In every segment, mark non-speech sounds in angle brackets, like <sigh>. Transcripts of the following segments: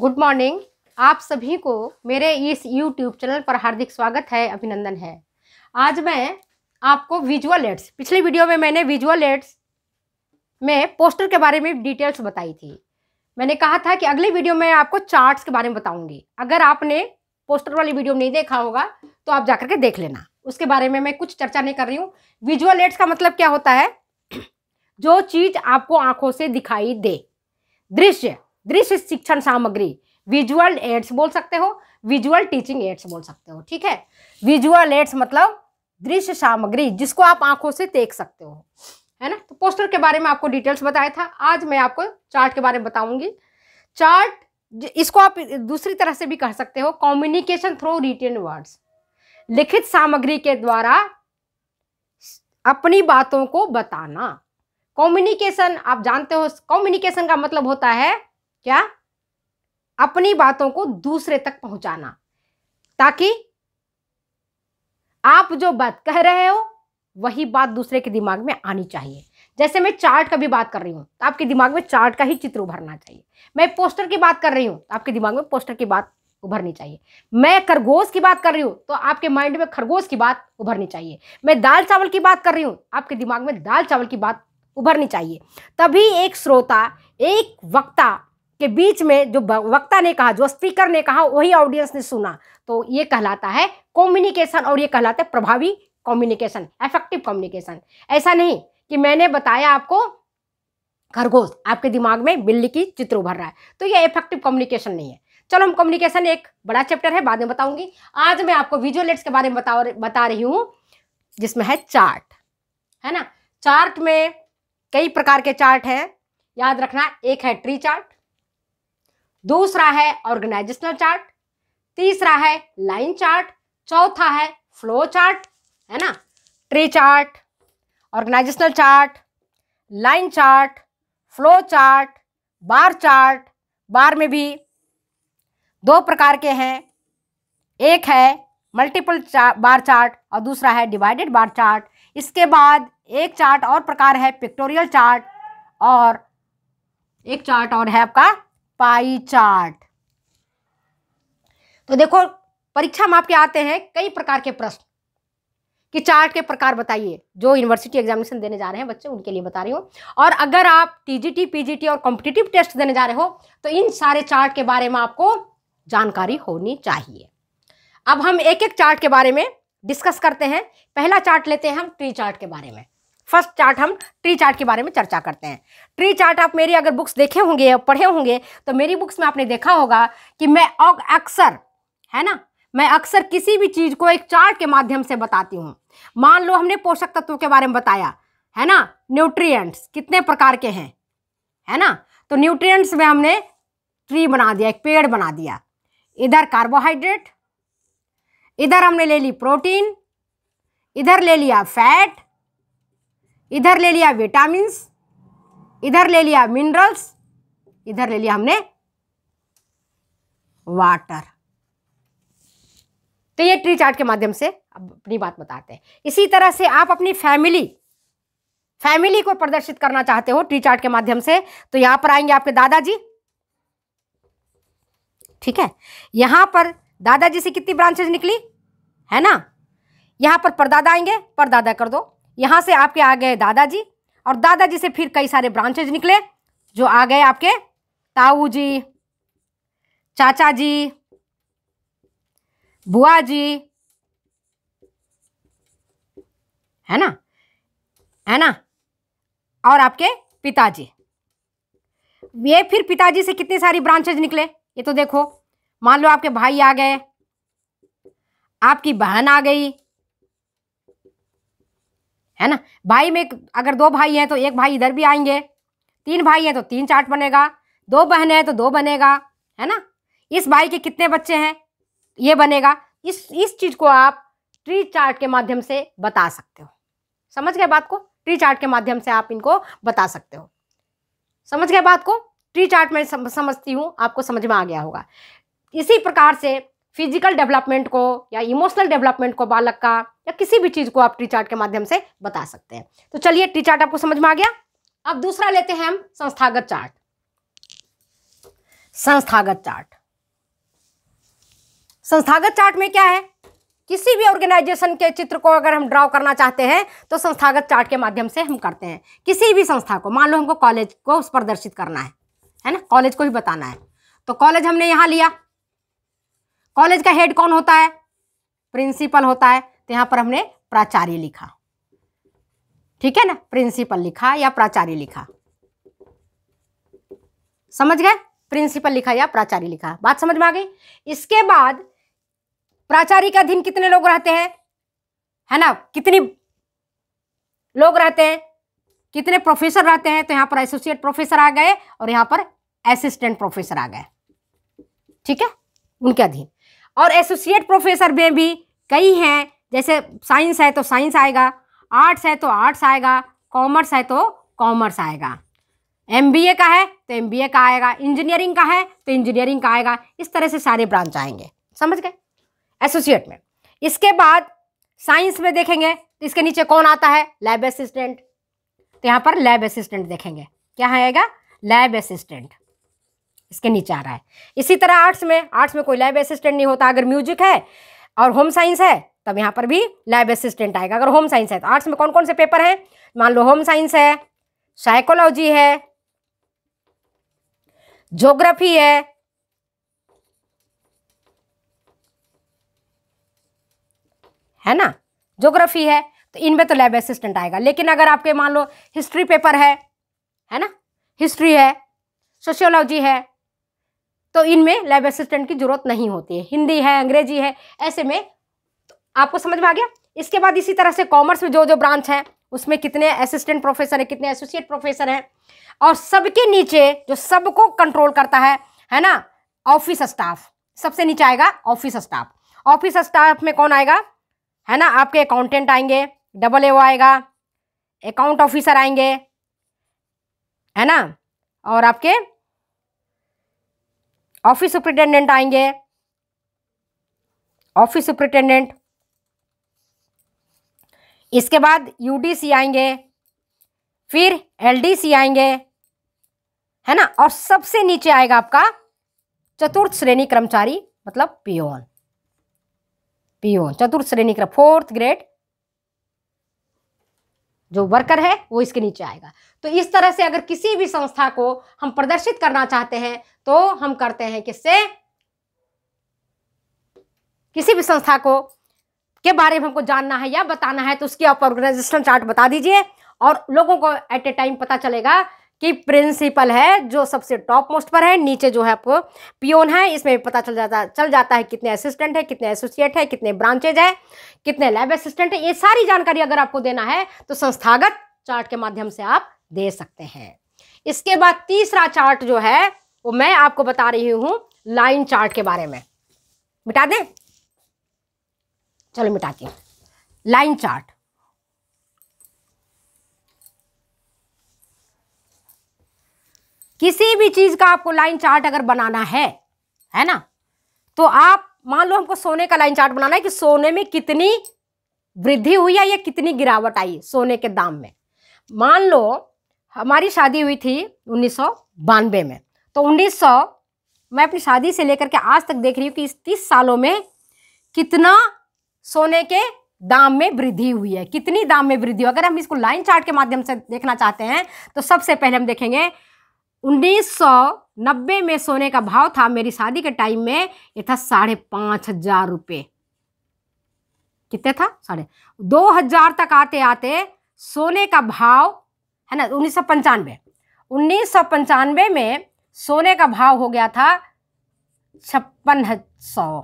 good morning आप सभी को मेरे इस यूट्यूब चैनल पर हार्दिक स्वागत है अभिनंदन है आज मैं आपको विजुअल एड्स पिछले वीडियो में मैंने विजुअल एड्स में पोस्टर के बारे में डिटेल्स बताई थी मैंने कहा था कि अगले वीडियो में आपको चार्ट्स के बारे में बताऊंगी अगर आपने पोस्टर वाली वीडियो नहीं देखा होगा तो आप जा के देख लेना उसके बारे में मैं कुछ चर्चा नहीं कर रही हूँ विजुअल एड्स का मतलब क्या होता है <clears throat> जो चीज़ आपको आँखों से दिखाई दे दृश्य दृश्य शिक्षण सामग्री विजुअल एड्स बोल सकते हो विजुअल टीचिंग एड्स बोल सकते हो ठीक है विजुअल एड्स मतलब दृश्य सामग्री जिसको आप आंखों से देख सकते हो है ना तो पोस्टर के बारे में आपको डिटेल्स बताया था आज मैं आपको चार्ट के बारे में बताऊंगी चार्ट इसको आप दूसरी तरह से भी कह सकते हो कॉम्युनिकेशन थ्रू रिटेन वर्ड्स लिखित सामग्री के द्वारा अपनी बातों को बताना कम्युनिकेशन आप जानते हो कम्युनिकेशन का मतलब होता है क्या अपनी बातों को दूसरे तक पहुंचाना ताकि आप जो बात कह रहे हो वही बात दूसरे के दिमाग में आनी चाहिए जैसे मैं चार्ट का भी बात कर रही हूँ तो आपके दिमाग में चार्ट का ही चित्र उभरना चाहिए मैं पोस्टर की बात कर रही हूं तो आपके दिमाग में पोस्टर की बात उभरनी चाहिए मैं खरगोश की बात कर रही हूँ तो आपके माइंड में खरगोश की बात उभरनी चाहिए मैं दाल चावल की बात कर रही हूं आपके दिमाग में दाल चावल की बात उभरनी चाहिए तभी एक श्रोता एक वक्ता के बीच में जो वक्ता ने कहा जो स्पीकर ने कहा वही ऑडियंस ने सुना तो ये कहलाता है कम्युनिकेशन और ये कहलाता है प्रभावी कम्युनिकेशन इफेक्टिव कम्युनिकेशन ऐसा नहीं कि मैंने बताया आपको खरगोश आपके दिमाग में बिल्ली की चित्र उभर रहा है तो ये इफेक्टिव कम्युनिकेशन नहीं है चलो हम कम्युनिकेशन एक बड़ा चैप्टर है बाद में बताऊंगी आज मैं आपको विजुअल एड्स के बारे में बता बता रही हूँ जिसमें है चार्ट है ना चार्ट में कई प्रकार के चार्ट हैं याद रखना एक है ट्री चार्ट दूसरा है ऑर्गेनाइजेशनल चार्ट तीसरा है लाइन चार्ट चौथा है फ्लो चार्ट है ना tree chart organisational chart line chart flow chart bar chart bar में भी दो प्रकार के हैं एक है मल्टीपल चार, बार चार्ट और दूसरा है डिवाइडेड बार चार्ट इसके बाद एक चार्ट और प्रकार है पिक्टोरियल चार्ट और एक चार्ट और है आपका पाई चार्ट तो देखो परीक्षा में आपके आते हैं कई प्रकार के प्रश्न कि चार्ट के प्रकार बताइए जो यूनिवर्सिटी एग्जामिनेशन देने जा रहे हैं बच्चे उनके लिए बता रही हूँ और अगर आप टीजीटी पीजीटी और कॉम्पिटिटिव टेस्ट देने जा रहे हो तो इन सारे चार्ट के बारे में आपको जानकारी होनी चाहिए अब हम एक एक चार्ट के बारे में डिस्कस करते हैं पहला चार्ट लेते हैं हम ट्री चार्ट के बारे में फर्स्ट चार्ट हम ट्री चार्ट के बारे में चर्चा करते हैं ट्री चार्ट आप मेरी अगर बुक्स देखे होंगे या पढ़े होंगे तो मेरी बुक्स में आपने देखा होगा कि मैं अक्सर है ना मैं अक्सर किसी भी चीज़ को एक चार्ट के माध्यम से बताती हूँ मान लो हमने पोषक तत्वों के बारे में बताया है ना न्यूट्रियट्स कितने प्रकार के हैं है ना तो न्यूट्रियट्स में हमने ट्री बना दिया एक पेड़ बना दिया इधर कार्बोहाइड्रेट इधर हमने ले ली प्रोटीन इधर ले लिया फैट इधर ले लिया विटामिन इधर ले लिया मिनरल्स इधर ले लिया हमने वाटर तो ये ट्री चार्ट के माध्यम से अब अपनी बात बताते हैं इसी तरह से आप अपनी फैमिली फैमिली को प्रदर्शित करना चाहते हो ट्री चार्ट के माध्यम से तो यहां पर आएंगे आपके दादाजी ठीक है यहां पर दादाजी से कितनी ब्रांचेज निकली है ना यहां पर परदादा आएंगे परदादा कर दो यहाँ से आपके आ गए दादाजी और दादाजी से फिर कई सारे ब्रांचेज निकले जो आ गए आपके ताऊ जी चाचा जी बुआ जी है ना है ना और आपके पिताजी ये फिर पिताजी से कितने सारी ब्रांचेज निकले ये तो देखो मान लो आपके भाई आ गए आपकी बहन आ गई है ना भाई में अगर दो भाई हैं तो एक भाई इधर भी आएंगे तीन भाई हैं तो तीन चार्ट बनेगा दो बहन हैं तो दो बनेगा है ना इस भाई के कितने बच्चे हैं ये बनेगा इस इस चीज़ को आप ट्री चार्ट के माध्यम से बता सकते हो समझ गए बात को ट्री चार्ट के माध्यम से आप इनको बता सकते हो समझ गए बात को ट्री चार्ट में समझती हूँ आपको समझ में आ गया होगा इसी प्रकार से फिजिकल डेवलपमेंट को या इमोशनल डेवलपमेंट को बालक का या किसी भी चीज़ को आप टी चार्ट के माध्यम से बता सकते हैं तो चलिए टी चार्ट आपको समझ में आ गया अब दूसरा लेते हैं हम संस्थागत चार्ट संस्थागत चार्ट संस्थागत चार्ट में क्या है किसी भी ऑर्गेनाइजेशन के चित्र को अगर हम ड्रॉ करना चाहते हैं तो संस्थागत चार्ट के माध्यम से हम करते हैं किसी भी संस्था को मान लो हमको कॉलेज को प्रदर्शित करना है है ना कॉलेज को ही बताना है तो कॉलेज हमने यहाँ लिया कॉलेज का हेड कौन होता है प्रिंसिपल होता है तो यहाँ पर हमने प्राचार्य लिखा ठीक है ना प्रिंसिपल लिखा या प्राचार्य लिखा समझ गए प्रिंसिपल लिखा या प्राचार्य लिखा बात समझ में आ गई इसके बाद प्राचार्य के अधीन कितने लोग रहते हैं है ना कितनी लोग रहते हैं कितने प्रोफेसर रहते हैं तो यहां पर एसोसिएट प्रोफेसर आ गए और यहां पर असिस्टेंट प्रोफेसर आ गए ठीक है उनके अधीन और एसोसिएट प्रोफेसर में भी कई हैं जैसे साइंस है तो साइंस आएगा आर्ट्स है तो आर्ट्स आएगा कॉमर्स है तो कॉमर्स आएगा एम का है तो एम का आएगा इंजीनियरिंग का है तो इंजीनियरिंग का आएगा इस तरह से सारे ब्रांच आएंगे समझ गए एसोसिएट में इसके बाद साइंस में देखेंगे तो इसके नीचे कौन आता है लैब असिस्टेंट तो यहाँ पर लैब असिस्टेंट देखेंगे क्या आएगा लैब असिस्टेंट इसके नीचे आ रहा है इसी तरह आर्ट्स में आर्ट्स में कोई लाइव असिस्टेंट नहीं होता अगर म्यूजिक है और होम साइंस है तब यहाँ पर भी लाइव असिस्टेंट आएगा अगर होम साइंस है तो आर्ट्स में कौन कौन से पेपर हैं मान लो होम साइंस है साइकोलॉजी है जोग्राफी है है ना ज्योग्राफी है तो इनमें तो लैब असिस्टेंट आएगा लेकिन अगर आपके मान लो हिस्ट्री पेपर है है ना हिस्ट्री है सोशियोलॉजी है तो इनमें लैब असिस्टेंट की ज़रूरत नहीं होती है हिंदी है अंग्रेजी है ऐसे में तो आपको समझ में आ गया इसके बाद इसी तरह से कॉमर्स में जो जो ब्रांच है उसमें कितने असिस्टेंट प्रोफेसर हैं कितने एसोसिएट प्रोफेसर हैं और सबके नीचे जो सबको कंट्रोल करता है है ना ऑफिस स्टाफ सबसे नीचे आएगा ऑफिस स्टाफ ऑफिस स्टाफ में कौन आएगा है ना आपके अकाउंटेंट आएंगे डबल ए आएगा अकाउंट ऑफिसर आएंगे है ना और आपके ऑफिस सुप्रिटेंडेंट आएंगे ऑफिस सुप्रिटेंडेंट इसके बाद यूडीसी आएंगे फिर एलडीसी आएंगे है ना और सबसे नीचे आएगा आपका चतुर्थ श्रेणी कर्मचारी मतलब पियोन पियोन चतुर्थ श्रेणी का फोर्थ ग्रेड जो वर्कर है वो इसके नीचे आएगा तो इस तरह से अगर किसी भी संस्था को हम प्रदर्शित करना चाहते हैं तो हम करते हैं किससे किसी भी संस्था को के बारे में हमको जानना है या बताना है तो उसकी आप ऑर्गेनाइजेशन चार्ट बता दीजिए और लोगों को एट ए टाइम पता चलेगा कि प्रिंसिपल है जो सबसे टॉप मोस्ट पर है नीचे जो है आपको पियोन है इसमें पता चल जाता चल जाता है कितने असिस्टेंट है कितने एसोसिएट है कितने ब्रांचेज है कितने लैब असिस्टेंट है ये सारी जानकारी अगर आपको देना है तो संस्थागत चार्ट के माध्यम से आप दे सकते हैं इसके बाद तीसरा चार्ट जो है वो मैं आपको बता रही हूं लाइन चार्ट के बारे में मिटा दे चलो मिटाती लाइन चार्ट किसी भी चीज़ का आपको लाइन चार्ट अगर बनाना है है ना तो आप मान लो हमको सोने का लाइन चार्ट बनाना है कि सोने में कितनी वृद्धि हुई है या कितनी गिरावट आई सोने के दाम में मान लो हमारी शादी हुई थी उन्नीस में तो उन्नीस मैं अपनी शादी से लेकर के आज तक देख रही हूँ कि इस तीस सालों में कितना सोने के दाम में वृद्धि हुई है कितनी दाम में वृद्धि हुई अगर हम इसको लाइन चार्ट के माध्यम से देखना चाहते हैं तो सबसे पहले हम देखेंगे 1990 में सोने का भाव था मेरी शादी के टाइम में ये था साढ़े पाँच हजार रुपये कितने था साढ़े दो हजार तक आते आते सोने का भाव है ना उन्नीस सौ पंचानवे उन्नीस सौ पंचानवे में सोने का भाव हो गया था छप्पन सौ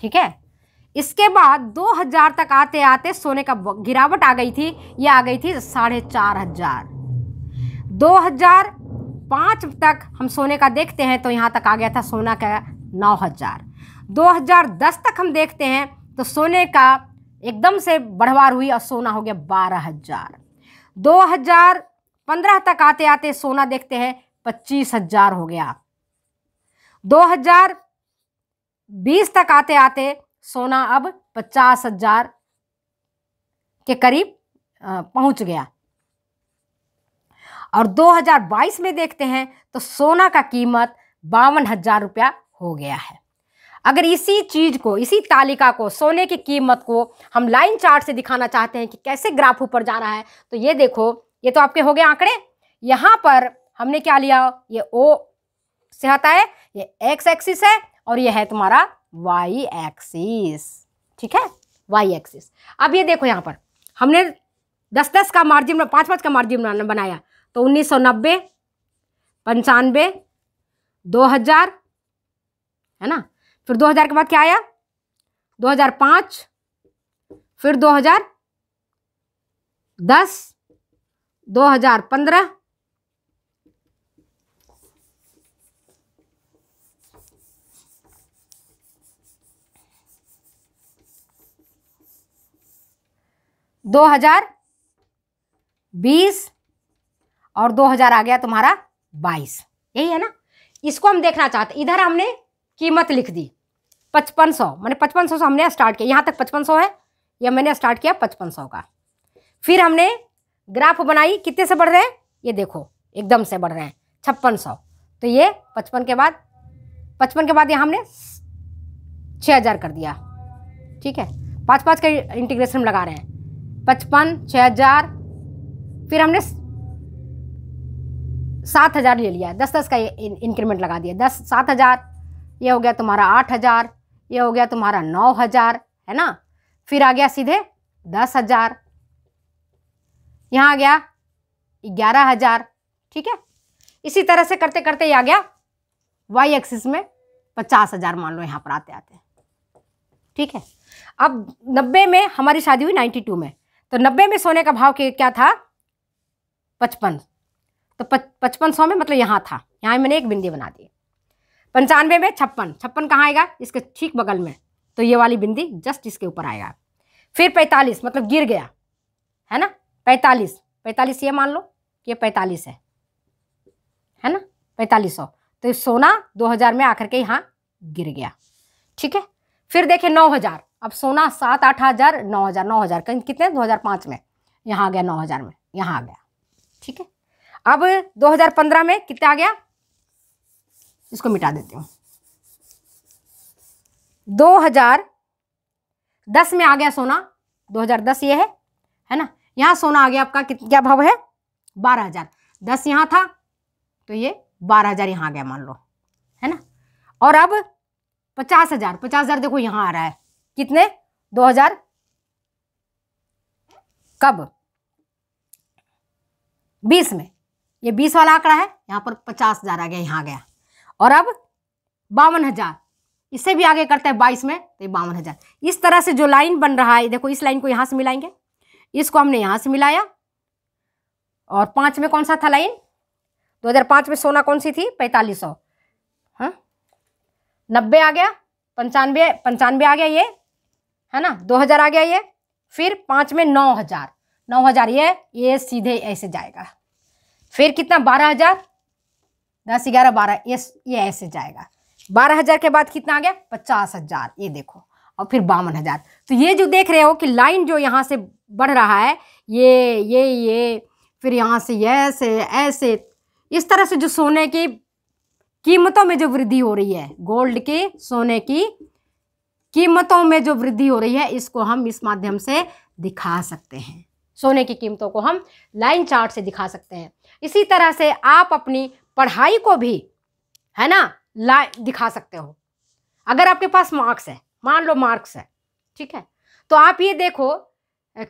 ठीक है इसके बाद 2000 तक आते आते सोने का गिरावट आ गई थी ये आ गई थी साढ़े चार हजार दो हजार पाँच तक हम सोने का देखते हैं तो यहाँ तक आ गया था सोना का नौ हज़ार दो हज़ार दस तक हम देखते हैं तो सोने का एकदम से बढ़वार हुई और सोना हो गया बारह हज़ार दो हज़ार पंद्रह तक आते आते सोना देखते हैं पच्चीस हज़ार हो गया दो हज़ार बीस तक आते आते सोना अब पचास हज़ार के करीब पहुंच गया और 2022 में देखते हैं तो सोना का कीमत बावन हज़ार रुपया हो गया है अगर इसी चीज़ को इसी तालिका को सोने की कीमत को हम लाइन चार्ट से दिखाना चाहते हैं कि कैसे ग्राफ ऊपर जा रहा है तो ये देखो ये तो आपके हो गए आंकड़े यहाँ पर हमने क्या लिया ये ओ से है ये एक्स एक्सिस है और ये है तुम्हारा वाई एक्सिस ठीक है वाई एक्सिस अब ये देखो यहाँ पर हमने दस दस का मार्जिन पाँच पाँच का मार्जिन बनाया तो उन्नीस सौ नब्बे पंचानबे दो हज़ार है ना फिर दो हज़ार के बाद क्या आया दो हज़ार पाँच फिर दो हज़ार दस दो हज़ार पंद्रह दो हज़ार बीस और 2000 आ गया तुम्हारा 22 यही है ना इसको हम देखना चाहते इधर हमने कीमत लिख दी पचपन सौ मैंने पचपन सौ से हमने स्टार्ट किया यहाँ तक पचपन सौ है यह मैंने स्टार्ट किया पचपन सौ का फिर हमने ग्राफ बनाई कितने से बढ़ रहे हैं ये देखो एकदम से बढ़ रहे हैं छप्पन सौ तो ये पचपन के बाद पचपन के बाद यहाँ हमने छः हज़ार कर दिया ठीक है पाँच पाँच का इंटीग्रेशन लगा रहे हैं पचपन छः हज़ार फिर हमने सात हज़ार ले लिया दस दस का इंक्रीमेंट लगा दिया दस सात हज़ार ये हो गया तुम्हारा आठ हज़ार ये हो गया तुम्हारा नौ हज़ार है ना फिर आ गया सीधे दस हज़ार यहाँ आ गया ग्यारह हज़ार ठीक है इसी तरह से करते करते ये आ गया वाई एक्सिस में पचास हज़ार मान लो यहाँ पर आते आते ठीक है अब नब्बे में हमारी शादी हुई नाइन्टी टू में तो नब्बे में सोने का भाव क्या था पचपन तो पचपन सौ में मतलब यहाँ था यहाँ मैंने एक बिंदी बना दी पंचानवे में छप्पन छप्पन कहाँ आएगा इसके ठीक बगल में तो ये वाली बिंदी जस्ट इसके ऊपर आएगा फिर पैंतालीस मतलब गिर गया है ना पैंतालीस पैंतालीस ये मान लो कि ये पैंतालीस है है ना पैंतालीस सौ तो सोना दो हज़ार में आकर के यहाँ गिर गया ठीक है फिर देखे नौ हज़ार अब सोना सात आठ हज़ार नौ हज़ार नौ हज़ार कितने दो हज़ार पाँच में यहाँ आ गया नौ हज़ार में यहाँ आ गया ठीक है अब 2015 में कितना आ गया इसको मिटा देती हूँ 2010 में आ गया सोना 2010 ये है है ना यहाँ सोना आ गया आपका क्या भाव है बारह हजार दस यहाँ था तो ये बारह हजार यहाँ आ गया मान लो है ना और अब पचास हजार पचास हजार देखो यहाँ आ रहा है कितने दो हजार कब बीस में ये बीस वाला आंकड़ा है यहाँ पर पचास हज़ार आ गया यहाँ गया और अब बावन हज़ार इससे भी आगे करते हैं बाईस में तो ये बावन हज़ार इस तरह से जो लाइन बन रहा है देखो इस लाइन को यहाँ से मिलाएंगे इसको हमने यहाँ से मिलाया और पाँच में कौन सा था लाइन 2005 में सोना कौन सी थी पैंतालीस सौ हाँ नब्बे आ गया पंचानवे पंचानवे आ गया ये है ना दो हज़ार आ गया ये फिर पाँच में नौ हज़ार नौ हज़ार ये ये सीधे ऐसे जाएगा फिर कितना बारह हजार दस ग्यारह बारह ये ऐसे जाएगा बारह हजार के बाद कितना आ गया पचास हजार ये देखो और फिर बावन हजार तो ये जो देख रहे हो कि लाइन जो यहाँ से बढ़ रहा है ये ये ये फिर यहाँ से ये ऐसे ऐसे इस तरह से जो सोने की कीमतों में जो वृद्धि हो रही है गोल्ड की सोने की कीमतों में जो वृद्धि हो रही है इसको हम इस माध्यम से दिखा सकते हैं सोने की कीमतों को हम लाइन चार्ट से दिखा सकते हैं इसी तरह से आप अपनी पढ़ाई को भी है ना ला दिखा सकते हो अगर आपके पास मार्क्स है मान लो मार्क्स है ठीक है तो आप ये देखो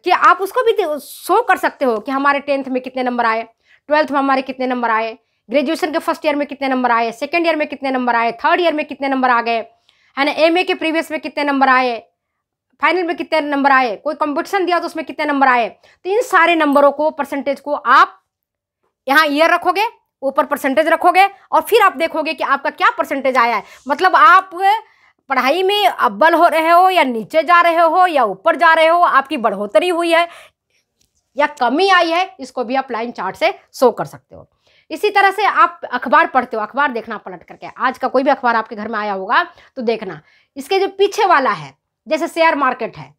कि आप उसको भी शो कर सकते हो कि हमारे टेंथ में कितने नंबर आए ट्वेल्थ में हमारे कितने नंबर आए ग्रेजुएशन के फर्स्ट ईयर में कितने नंबर आए सेकेंड ईयर में कितने नंबर आए थर्ड ईयर में कितने नंबर आ गए है ना एम के प्रीवियस में कितने नंबर आए फाइनल में कितने नंबर आए कोई कंपटीशन दिया तो उसमें कितने नंबर आए तो इन सारे नंबरों को परसेंटेज को आप यहाँ ईयर रखोगे ऊपर परसेंटेज रखोगे और फिर आप देखोगे कि आपका क्या परसेंटेज आया है मतलब आप पढ़ाई में अव्वल हो रहे हो या नीचे जा रहे हो या ऊपर जा रहे हो आपकी बढ़ोतरी हुई है या कमी आई है इसको भी आप लाइन चार्ट से शो कर सकते हो इसी तरह से आप अखबार पढ़ते हो अखबार देखना पलट करके आज का कोई भी अखबार आपके घर में आया होगा तो देखना इसके जो पीछे वाला है जैसे शेयर मार्केट है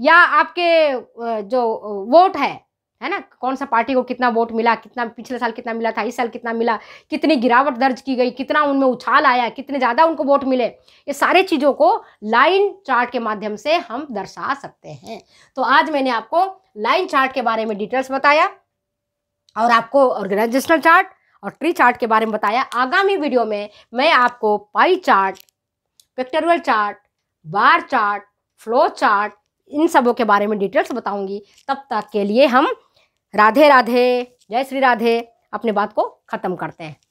या आपके जो वोट है है ना कौन सा पार्टी को कितना वोट मिला कितना पिछले साल कितना मिला था इस साल कितना मिला कितनी गिरावट दर्ज की गई कितना उनमें उछाल आया कितने ज़्यादा उनको वोट मिले ये सारे चीज़ों को लाइन चार्ट के माध्यम से हम दर्शा सकते हैं तो आज मैंने आपको लाइन चार्ट के बारे में डिटेल्स बताया और आपको ऑर्गेनाइजेशनल चार्ट और ट्री चार्ट के बारे में बताया आगामी वीडियो में मैं आपको pie chart pictorial chart bar chart flow chart इन सबों के बारे में डिटेल्स बताऊंगी तब तक के लिए हम राधे राधे जय श्री राधे अपने बात को ख़त्म करते हैं